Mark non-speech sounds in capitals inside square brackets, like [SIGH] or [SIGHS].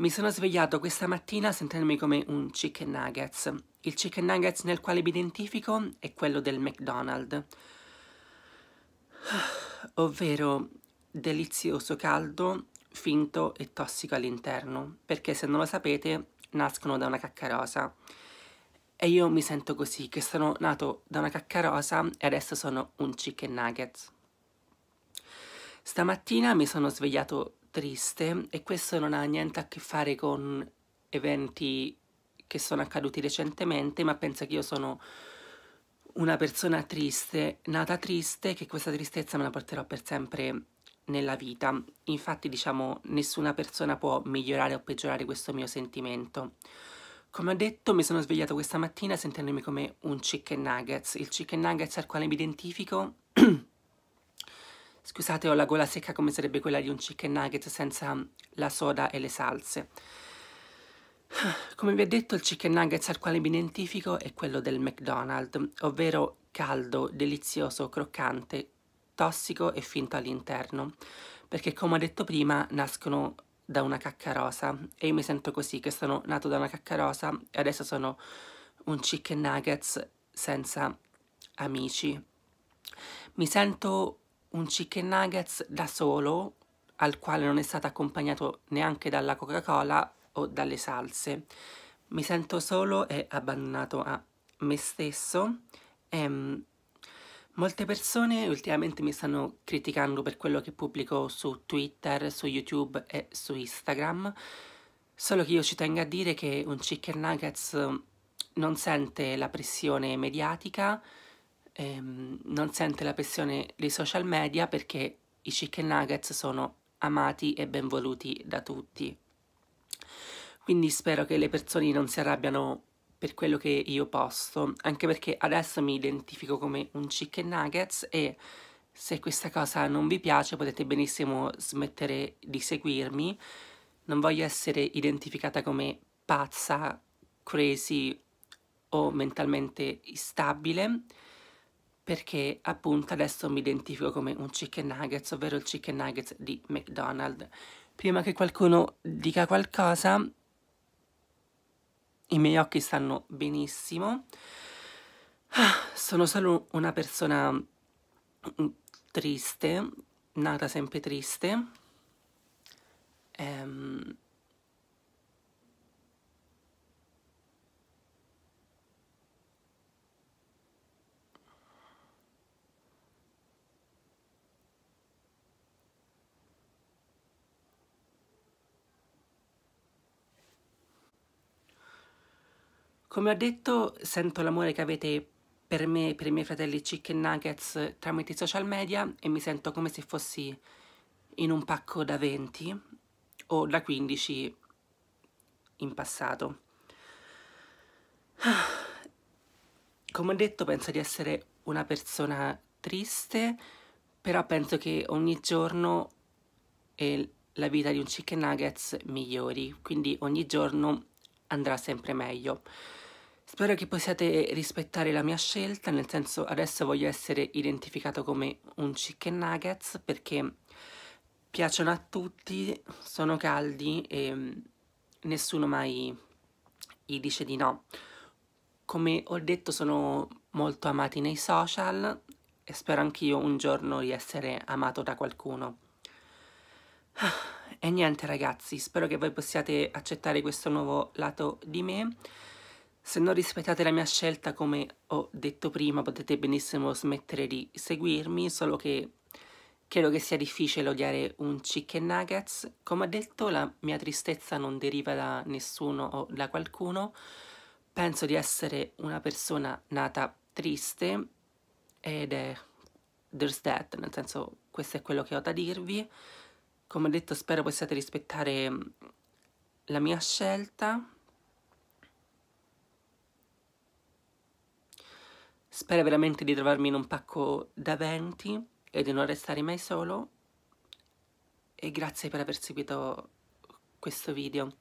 Mi sono svegliato questa mattina sentendomi come un chicken nuggets. Il chicken nuggets nel quale mi identifico è quello del McDonald's. [SIGHS] Ovvero delizioso caldo, finto e tossico all'interno, perché se non lo sapete nascono da una cacca rosa. E io mi sento così, che sono nato da una cacca rosa e adesso sono un chicken nuggets. Stamattina mi sono svegliato triste e questo non ha niente a che fare con eventi che sono accaduti recentemente, ma pensa che io sono una persona triste, nata triste, che questa tristezza me la porterò per sempre nella vita. Infatti, diciamo, nessuna persona può migliorare o peggiorare questo mio sentimento. Come ho detto, mi sono svegliato questa mattina sentendomi come un chicken nuggets, il chicken nuggets al quale mi identifico [CLEARS THROAT] Scusate, ho la gola secca come sarebbe quella di un chicken nugget senza la soda e le salse. Come vi ho detto, il chicken nuggets al quale mi identifico è quello del McDonald's, ovvero caldo, delizioso, croccante, tossico e finto all'interno, perché come ho detto prima nascono da una cacca rosa e io mi sento così che sono nato da una cacca rosa e adesso sono un chicken nuggets senza amici. Mi sento un chicken nuggets da solo, al quale non è stato accompagnato neanche dalla Coca-Cola o dalle salse. Mi sento solo e abbandonato a me stesso. E, ehm, molte persone ultimamente mi stanno criticando per quello che pubblico su Twitter, su YouTube e su Instagram. Solo che io ci tengo a dire che un chicken nuggets non sente la pressione mediatica, ehm, non sente la pressione dei social media perché i chicken nuggets sono amati e ben voluti da tutti. Quindi spero che le persone non si arrabbiano per quello che io posto, anche perché adesso mi identifico come un chicken nuggets e se questa cosa non vi piace potete benissimo smettere di seguirmi. Non voglio essere identificata come pazza, crazy o mentalmente instabile perché appunto adesso mi identifico come un chicken nuggets, ovvero il chicken nuggets di McDonald's. Prima che qualcuno dica qualcosa, i miei occhi stanno benissimo. Ah, sono solo una persona mm, triste, nata sempre triste. Ehm, Come ho detto, sento l'amore che avete per me e per i miei fratelli Chicken Nuggets tramite i social media e mi sento come se fossi in un pacco da 20 o da 15 in passato. [SIGHS] Come ho detto, penso di essere una persona triste, però penso che ogni giorno la vita di un chicken nuggets migliori, quindi ogni giorno andrà sempre meglio. Spero che possiate rispettare la mia scelta, nel senso adesso voglio essere identificato come un chicken nuggets perché piacciono a tutti, sono caldi e mm, nessuno mai gli dice di no. Come ho detto sono molto amati nei social e spero anch'io un giorno di essere amato da qualcuno. Ah, e niente ragazzi, spero che voi possiate accettare questo nuovo lato di me. Se non rispettate la mia scelta, come ho detto prima, potete benissimo smettere di seguirmi, solo che credo che sia difficile odiare un chicken nuggets. Come ho detto, la mia tristezza non deriva da nessuno o da qualcuno. Penso di essere una persona nata triste ed è there's that, nel senso questo è quello che ho da dirvi come ho detto spero possiate rispettare mm, la mia scelta spero veramente di trovarmi in un pacco da 20 e di non restare mai solo e grazie per aver seguito questo video